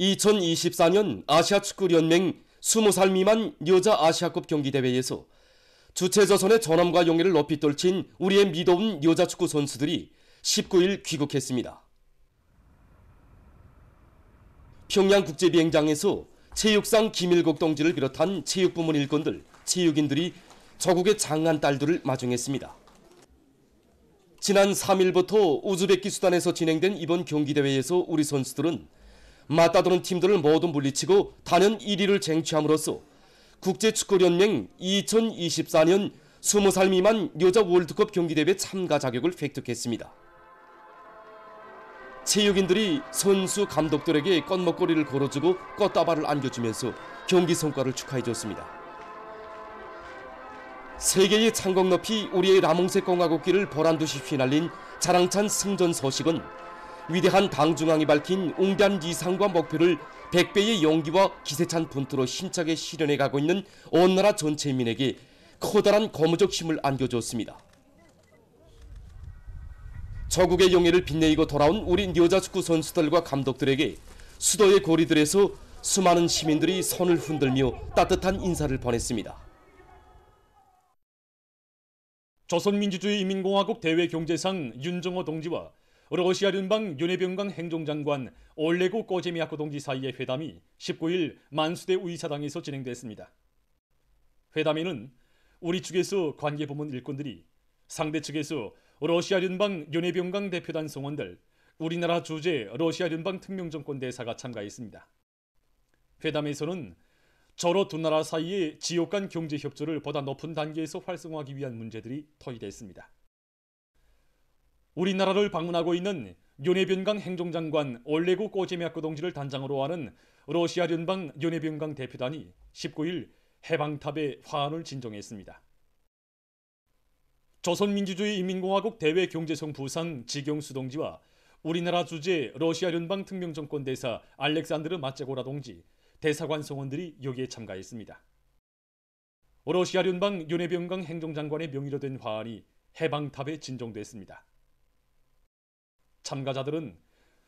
2024년 아시아 축구연맹 20살 미만 여자 아시아컵 경기대회에서 주최조선의 전함과 용해를 높이 떨친 우리의 미더운 여자 축구 선수들이 19일 귀국했습니다. 평양국제비행장에서 체육상 김일국 동지를 비롯한 체육부문 일꾼들, 체육인들이 저국의 장한 딸들을 마중했습니다. 지난 3일부터 우즈베키수단에서 진행된 이번 경기대회에서 우리 선수들은 맞다도는 팀들을 모두 물리치고 단연 1위를 쟁취함으로써 국제축구연맹 2024년 20살 미만 여자 월드컵 경기대회 참가 자격을 획득했습니다. 체육인들이 선수 감독들에게 껌먹거리를 걸어주고 껐다발을 안겨주면서 경기 성과를 축하해줬습니다. 세계의 창공 높이 우리의 라몽세 공화국기를 보란듯이 휘날린 자랑찬 승전 소식은 위대한 당중앙이 밝힌 웅단 이상과 목표를 100배의 용기와 기세찬 분투로 힘차게 실현해 가고 있는 온 나라 전체민에게 커다란 거무적 힘을 안겨줬습니다. 저국의 용예를 빛내이고 돌아온 우리 여자축구 선수들과 감독들에게 수도의 고리들에서 수많은 시민들이 손을 흔들며 따뜻한 인사를 보냈습니다. 조선민주주의인민공화국 대외경제상 윤정호 동지와 러시아 연방 윤해병강 행정장관 올레고 꼬제미아코 동지 사이의 회담이 19일 만수대 의사당에서 진행됐습니다. 회담에는 우리 측에서 관계부문 일꾼들이 상대 측에서 러시아 연방 연해병강 대표단 성원들, 우리나라 주재 러시아 연방 특명정권 대사가 참가했습니다. 회담에서는 저로 두 나라 사이의 지역 간 경제 협조를 보다 높은 단계에서 활성화하기 위한 문제들이 토의됐습니다. 우리나라를 방문하고 있는 요네변강 행정장관 올레고 꼬제미아크 동지를 단장으로 하는 러시아 연방 요네변강 대표단이 19일 해방탑에 화환을 진정했습니다. 조선민주주의 인민공화국 대외경제성 부상 지경수 동지와 우리나라 주재 러시아 연방 특명정권 대사 알렉산드르 마체고라 동지, 대사관 성원들이 여기에 참가했습니다. 러시아 연방 요네변강 행정장관의 명의로 된 화환이 해방탑에 진정됐습니다. 참가자들은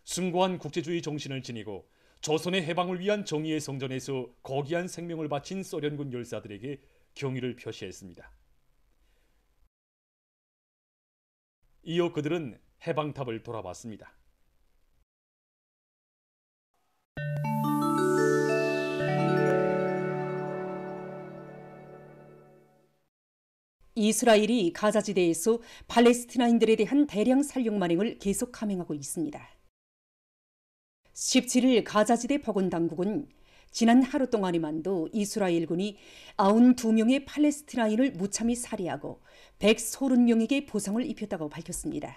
숭고한 국제주의 정신을 지니고 조선의 해방을 위한 정의의 성전에서 거기한 생명을 바친 소련군 열사들에게 경의를 표시했습니다. 이어 그들은 해방탑을 돌아봤습니다. 이스라엘이 가자지대에서 팔레스티나인들에 대한 대량 살육 만행을 계속 함행하고 있습니다. 17일 가자지대 법원 당국은 지난 하루 동안에만도 이스라엘군이 92명의 팔레스티나인을 무참히 살해하고 130명에게 보상을 입혔다고 밝혔습니다.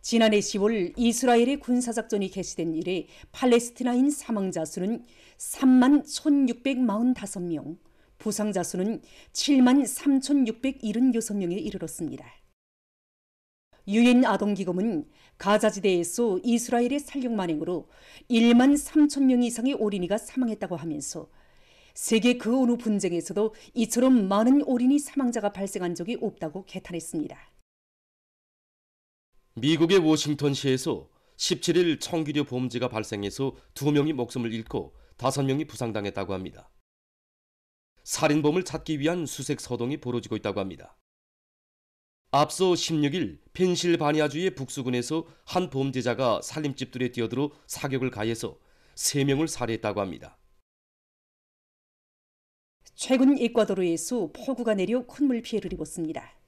지난해 10월 이스라엘의 군사작전이 개시된 이래 팔레스티나인 사망자 수는 3만 1645명, 부상자 수는 7만 3,676명에 이르렀습니다. 유엔 아동기금은 가자지대에서 이스라엘의 살육만행으로 1만 3천 명 이상의 어린이가 사망했다고 하면서 세계 그 어느 분쟁에서도 이처럼 많은 어린이 사망자가 발생한 적이 없다고 개탄했습니다. 미국의 워싱턴시에서 17일 청기류 범죄가 발생해서 2명이 목숨을 잃고 5명이 부상당했다고 합니다. 살인범을 찾기 위한 수색 서동이 벌어지고 있다고 합니다. 앞서 16일 펜실바니아주의 북수군에서 한 범죄자가 살림집들에 뛰어들어 사격을 가해서 3명을 살해했다고 합니다. 최근 에콰도르에서 폭우가 내려 콧물 피해를 입었습니다.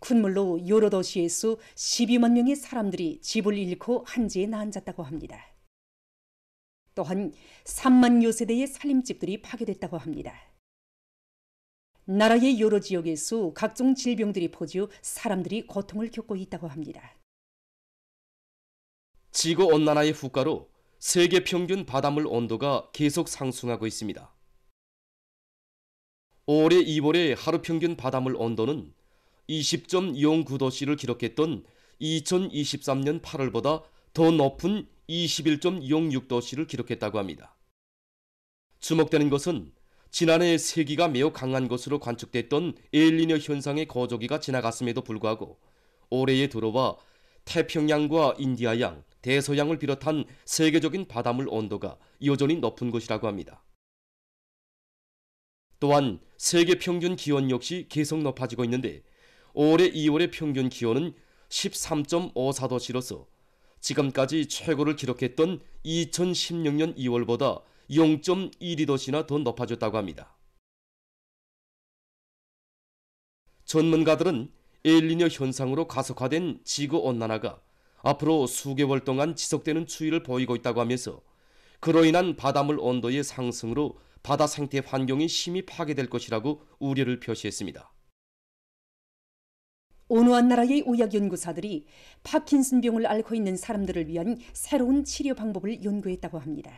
콧물로 여러 도시에서 12만 명의 사람들이 집을 잃고 한지에 나앉았다고 합니다. 또한 3만 여세대의 살림집들이 파괴됐다고 합니다. 나라의 여러 지역에서 각종 질병들이 퍼져 사람들이 고통을 겪고 있다고 합니다. 지구온난화의 후과로 세계 평균 바닷물 온도가 계속 상승하고 있습니다. 올해 2월에 하루 평균 바닷물 온도는 20.09도씨를 기록했던 2023년 8월보다 더 높은 21.06도씨를 기록했다고 합니다. 주목되는 것은 지난해 세기가 매우 강한 것으로 관측됐던 엘리뇨 현상의 거조기가 지나갔음에도 불구하고 올해에 들어와 태평양과 인디아양, 대서양을 비롯한 세계적인 바닷물 온도가 여전히 높은 것이라고 합니다. 또한 세계 평균 기온 역시 계속 높아지고 있는데 올해 2월의 평균 기온은 13.54도씨로서 지금까지 최고를 기록했던 2016년 2월보다 0 1 2도시나더 높아졌다고 합니다. 전문가들은 엘니뇨 현상으로 가속화된 지구 온난화가 앞으로 수개월 동안 지속되는 추위를 보이고 있다고 하면서 그로 인한 바닷물 온도의 상승으로 바다 생태 환경이 심히 파괴될 것이라고 우려를 표시했습니다. 온우한 나라의 의학연구사들이 파킨슨 병을 앓고 있는 사람들을 위한 새로운 치료 방법을 연구했다고 합니다.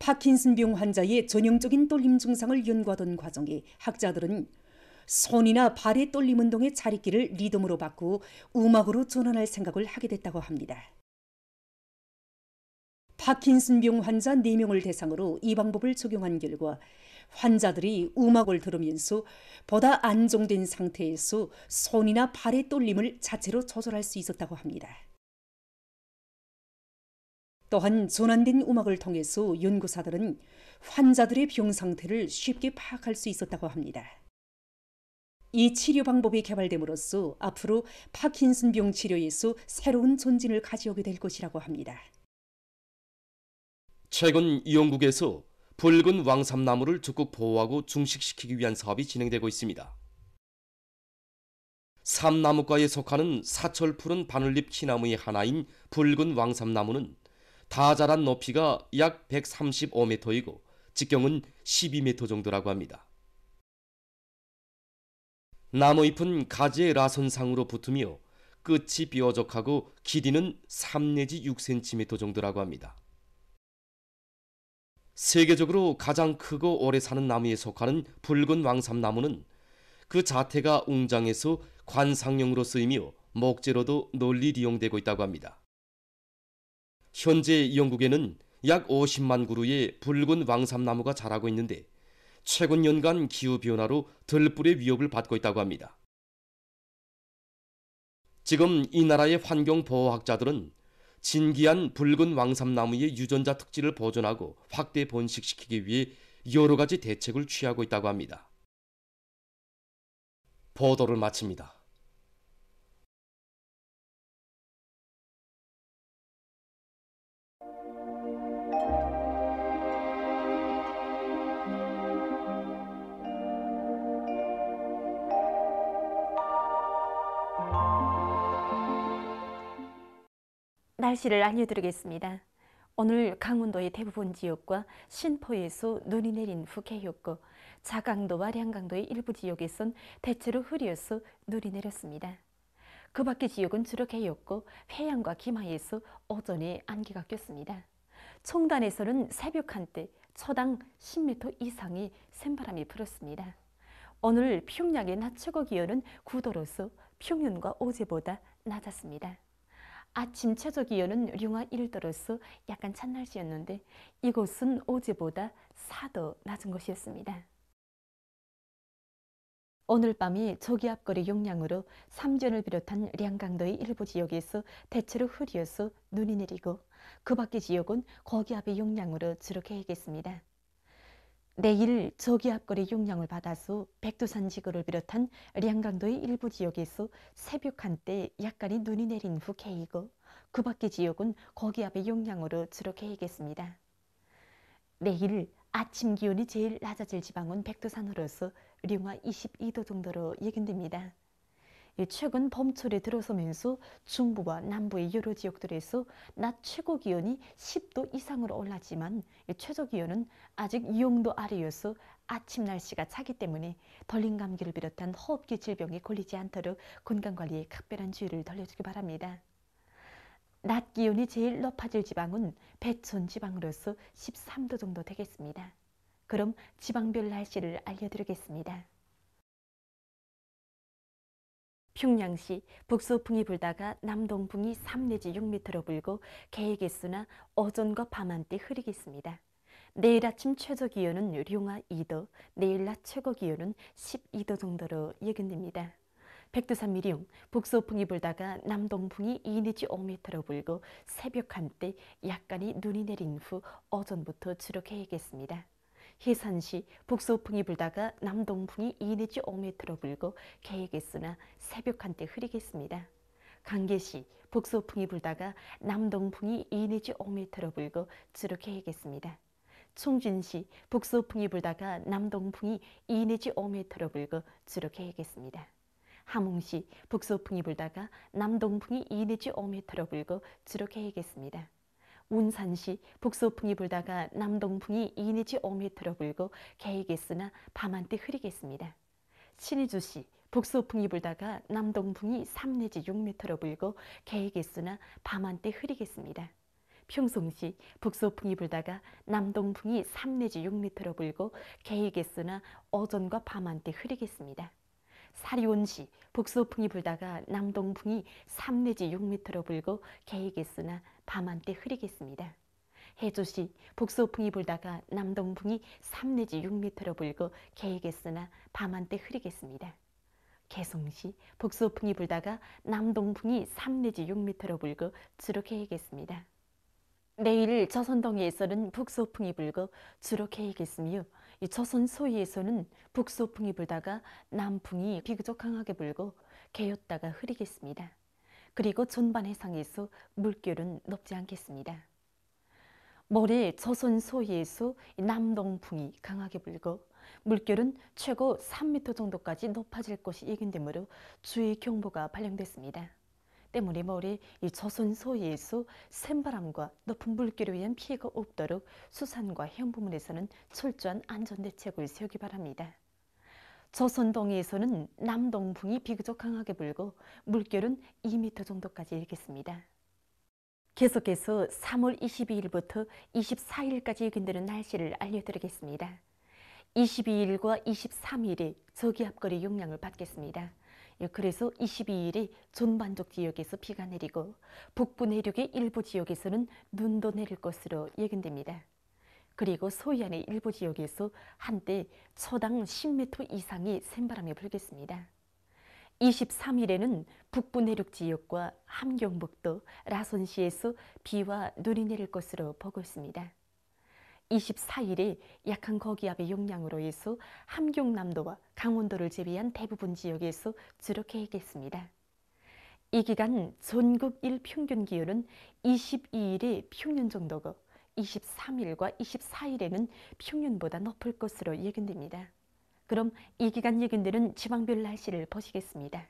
파킨슨 병 환자의 전형적인 떨림 증상을 연구하던 과정에 학자들은 손이나 발의 떨림 운동의 자리기를 리듬으로 바꾸 음악으로 전환할 생각을 하게 됐다고 합니다. 파킨슨 병 환자 4명을 대상으로 이 방법을 적용한 결과 환자들이 음악을 들으면서 보다 안정된 상태에서 손이나 발의 떨림을 자체로 조절할 수 있었다고 합니다. 또한 전환된 음악을 통해서 연구사들은 환자들의 병 상태를 쉽게 파악할 수 있었다고 합니다. 이 치료 방법이 개발됨으로써 앞으로 파킨슨병 치료에서 새로운 전진을 가져오게 될 것이라고 합니다. 최근 이 영국에서 붉은 왕삼나무를 적극 보호하고 중식시키기 위한 사업이 진행되고 있습니다. 삼나무과에 속하는 사철 푸른 바늘잎 키나무의 하나인 붉은 왕삼나무는 다 자란 높이가 약 135m이고 직경은 12m 정도라고 합니다. 나무잎은 가지의 라선상으로 붙으며 끝이 뾰족하고 길이는 3 내지 6cm 정도라고 합니다. 세계적으로 가장 크고 오래 사는 나무에 속하는 붉은 왕삼나무는 그 자태가 웅장해서 관상용으로 쓰이며 목재로도 널리利용되고 있다고 합니다. 현재 영국에는 약 50만 그루의 붉은 왕삼나무가 자라고 있는데 최근 연간 기후변화로 들불의 위협을 받고 있다고 합니다. 지금 이 나라의 환경보호학자들은 진기한 붉은 왕삼나무의 유전자 특질을 보존하고 확대 번식시키기 위해 여러 가지 대책을 취하고 있다고 합니다. 보도를 마칩니다. 날씨를 알려드리겠습니다. 오늘 강원도의 대부분 지역과 신포에서 눈이 내린 후계였고 자강도와 량강도의 일부 지역에선 대체로 흐려서 눈이 내렸습니다. 그 밖의 지역은 주로 개였고 해양과 기마에서 오전에 안개가 꼈습니다. 청단에서는 새벽 한때 초당 10m 이상의 센바람이 불었습니다. 오늘 평양의 낮 최고 기온은 9도로서 평년과 어제보다 낮았습니다. 아침 최저 기온은 영하 1도로서 약간 찬 날씨였는데 이곳은 어제보다 4도 낮은 곳이었습니다. 오늘 밤이 저기압거리 용량으로 삼전을 비롯한 량강도의 일부 지역에서 대체로 흐려서 눈이 내리고 그 밖의 지역은 고기압의 용량으로 주로 계획했습니다. 내일 저기압거리 용량을 받아서 백두산 지구를 비롯한 량강도의 일부 지역에서 새벽 한때 약간의 눈이 내린 후 개이고 그 밖의 지역은 거기압의 용량으로 주로 개이겠습니다. 내일 아침 기온이 제일 낮아질 지방은 백두산으로서 령하 22도 정도로 예견됩니다. 최근 봄철에 들어서면서 중부와 남부의 여러 지역들에서 낮 최고 기온이 10도 이상으로 올랐지만 최저 기온은 아직 0도 아래여서 아침 날씨가 차기 때문에 덜린 감기를 비롯한 호흡기 질병에 걸리지 않도록 건강관리에 각별한 주의를 돌려주기 바랍니다. 낮 기온이 제일 높아질 지방은 배촌 지방으로서 13도 정도 되겠습니다. 그럼 지방별 날씨를 알려드리겠습니다. 흉량시 북서풍이 불다가 남동풍이 3 내지 6m로 불고 개의개수나 어전과 밤한때 흐리겠습니다. 내일 아침 최저 기온은 룡하 2도, 내일 낮 최고 기온은 12도 정도로 예견됩니다. 백두산 미리 북서풍이 불다가 남동풍이 2 내지 5m로 불고 새벽 한때 약간의 눈이 내린 후 어전부터 주로 개이겠습니다. 해산시 북서풍이 불다가 남동풍이 2 내지 5m로 불고 계획했으나 새벽 한때 흐리겠습니다. 강계시 북서풍이 불다가 남동풍이 2 내지 5m로 불고 주로 계획했습니다. 충진시 북서풍이 불다가 남동풍이 2 내지 5m로 불고 주로 계획했습니다. 함흥시 북서풍이 불다가 남동풍이 2 내지 5m로 불고 주로 계획했습니다. 운산시 북서풍이 불다가 남동풍이 2니치 5m로 불고 개이겠으나 밤한때 흐리겠습니다. 신의주시 북서풍이 불다가 남동풍이 3내지 6m로 불고 개이겠으나 밤한때 흐리겠습니다. 평송시 북서풍이 불다가 남동풍이 3내지 6m로 불고 개이겠으나 어전과 밤한때 흐리겠습니다. 사리온시 북서풍이 불다가 남동풍이 3내지 6m로 불고 개이겠으나 밤한때 흐리겠습니다. 해조시 북서풍이 불다가 남동풍이 3 내지 6m로 불고 개이겠으나 밤한때 흐리겠습니다. 개성시 북서풍이 불다가 남동풍이 3 내지 6m로 불고 주로 개이겠습니다. 내일 저선동에서는 북서풍이 불고 주로 개이겠으며 저선 소위에서는 북서풍이 불다가 남풍이 비교적 강하게 불고 개였다가 흐리겠습니다. 그리고 전반 해상에서 물결은 높지 않겠습니다. 모레 조선 소해에서 남동풍이 강하게 불고 물결은 최고 3m 정도까지 높아질 것이 예견되므로 주의 경보가 발령됐습니다. 때문에 모레 이 조선 소해에서 센바람과 높은 물결에 의한 피해가 없도록 수산과 해양 부문에서는 철저한 안전 대책을 세우기 바랍니다. 조선동에서는 남동풍이 비교적 강하게 불고 물결은 2m 정도까지 일겠습니다. 계속해서 3월 22일부터 24일까지 예견되는 날씨를 알려드리겠습니다. 22일과 23일에 저기압거리 영향을 받겠습니다. 예, 그래서 22일에 전반적 지역에서 비가 내리고 북부 내륙의 일부 지역에서는 눈도 내릴 것으로 예견됩니다. 그리고 소위안의 일부 지역에서 한때 초당 10m 이상의 센바람이 불겠습니다. 23일에는 북부 내륙 지역과 함경북도 라손시에서 비와 눈이 내릴 것으로 보고 있습니다. 24일에 약한 거기압의 영향으로 해서 함경남도와 강원도를 제외한 대부분 지역에서 주력해 있겠습니다. 이 기간 전국 일 평균 기온은 22일에 평년 정도고 23일과 24일에는 평년보다 높을 것으로 예견됩니다. 그럼 이 기간 예견되는 지방별 날씨를 보시겠습니다.